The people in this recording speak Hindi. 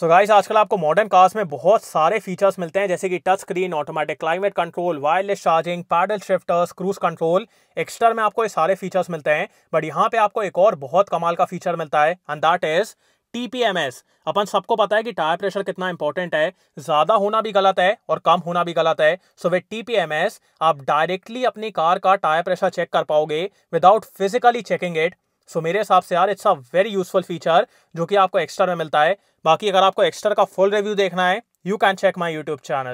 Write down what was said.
सो गाइस आजकल आपको मॉडर्न कार्स में बहुत सारे फीचर्स मिलते हैं जैसे कि touch screen automatic climate control wireless charging paddle shifters cruise control Exter में आपको ये सारे फीचर्स मिलते हैं बट यहाँ पे आपको एक और बहुत कमाल का फीचर मिलता है एंड दैट इज़ टीपीएमएस अपन सबको पता है कि टायर प्रेशर कितना इंपॉर्टेंट है ज़्यादा होना भी गलत है और कम होना भी गलत है सो विद टीपीएमएस आप डायरेक्टली अपनी कार का टायर प्रेशर चेक कर पाओगे without physically checking it so मेरे हिसाब से यार it's a very useful feature जो कि आपको एक्स्ट्रा में मिलता है बाकी अगर आपको एक्स्ट्रा का फुल रिव्यू देखना है you can check my YouTube channel